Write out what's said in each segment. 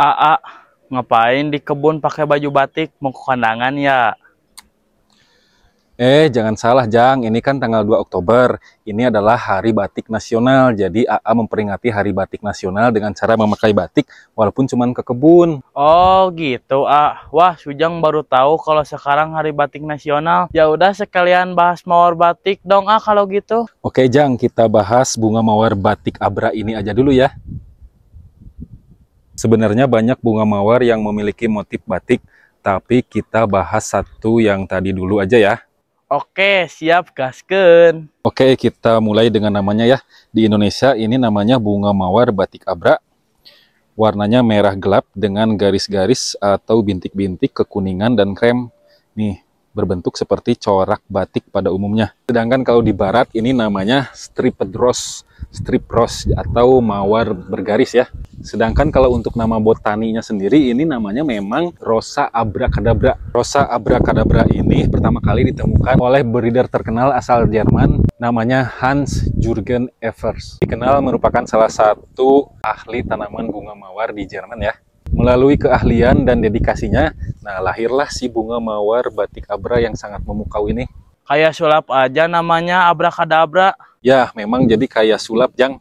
AA ngapain di kebun pakai baju batik mau ke kandangan ya? Eh, jangan salah, Jang. Ini kan tanggal 2 Oktober. Ini adalah Hari Batik Nasional. Jadi AA memperingati Hari Batik Nasional dengan cara memakai batik walaupun cuma ke kebun. Oh, gitu, A. Wah, Sujang baru tahu kalau sekarang Hari Batik Nasional. Ya udah sekalian bahas mawar batik dong, A, kalau gitu. Oke, Jang, kita bahas bunga mawar batik Abra ini aja dulu ya. Sebenarnya banyak bunga mawar yang memiliki motif batik, tapi kita bahas satu yang tadi dulu aja ya. Oke, siap gasken. Oke, kita mulai dengan namanya ya. Di Indonesia ini namanya bunga mawar batik abra. Warnanya merah gelap dengan garis-garis atau bintik-bintik kekuningan dan krem. Nih, berbentuk seperti corak batik pada umumnya. Sedangkan kalau di barat ini namanya striped rose, strip rose atau mawar bergaris ya. Sedangkan kalau untuk nama botaninya sendiri ini namanya memang Rosa abracadabra. Rosa abracadabra ini pertama kali ditemukan oleh breeder terkenal asal Jerman namanya Hans Jürgen Evers. Dikenal merupakan salah satu ahli tanaman bunga mawar di Jerman ya. Melalui keahlian dan dedikasinya, nah lahirlah si bunga mawar batik abra yang sangat memukau ini. Kayak sulap aja namanya abrakadabra. Ya, memang jadi kayak sulap, Jang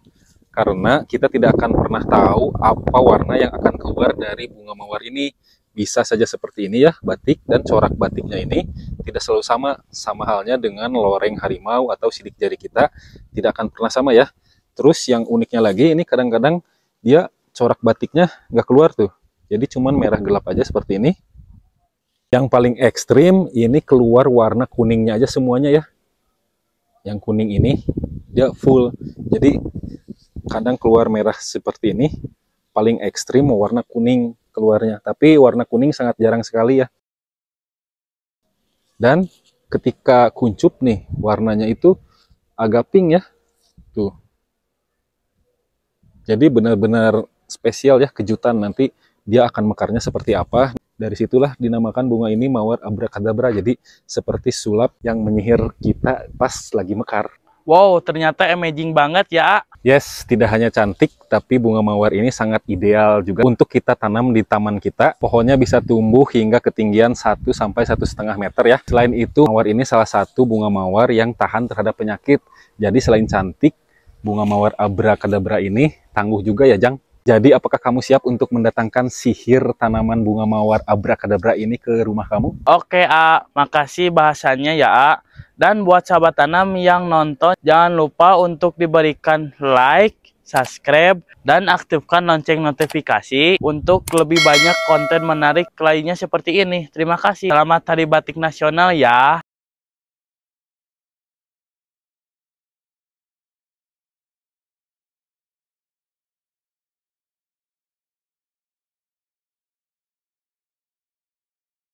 karena kita tidak akan pernah tahu apa warna yang akan keluar dari bunga mawar ini. Bisa saja seperti ini ya, batik dan corak batiknya ini tidak selalu sama, sama halnya dengan loreng harimau atau sidik jari kita, tidak akan pernah sama ya. Terus yang uniknya lagi, ini kadang-kadang dia corak batiknya nggak keluar tuh, jadi cuman merah gelap aja seperti ini. Yang paling ekstrim, ini keluar warna kuningnya aja semuanya ya. Yang kuning ini, dia full. Jadi kadang keluar merah seperti ini paling ekstrim warna kuning keluarnya tapi warna kuning sangat jarang sekali ya dan ketika kuncup nih warnanya itu agak pink ya tuh jadi benar-benar spesial ya kejutan nanti dia akan mekarnya seperti apa dari situlah dinamakan bunga ini mawar abrakadabra jadi seperti sulap yang menyihir kita pas lagi mekar wow ternyata amazing banget ya Yes, tidak hanya cantik, tapi bunga mawar ini sangat ideal juga untuk kita tanam di taman kita. Pohonnya bisa tumbuh hingga ketinggian 1 sampai 1,5 meter ya. Selain itu, mawar ini salah satu bunga mawar yang tahan terhadap penyakit. Jadi selain cantik, bunga mawar kadabra ini tangguh juga ya, Jang. Jadi apakah kamu siap untuk mendatangkan sihir tanaman bunga mawar kadabra ini ke rumah kamu? Oke, A. Makasih bahasanya ya, A. Dan buat sahabat tanam yang nonton, jangan lupa untuk diberikan like, subscribe, dan aktifkan lonceng notifikasi untuk lebih banyak konten menarik lainnya seperti ini. Terima kasih. Selamat Hari Batik Nasional ya.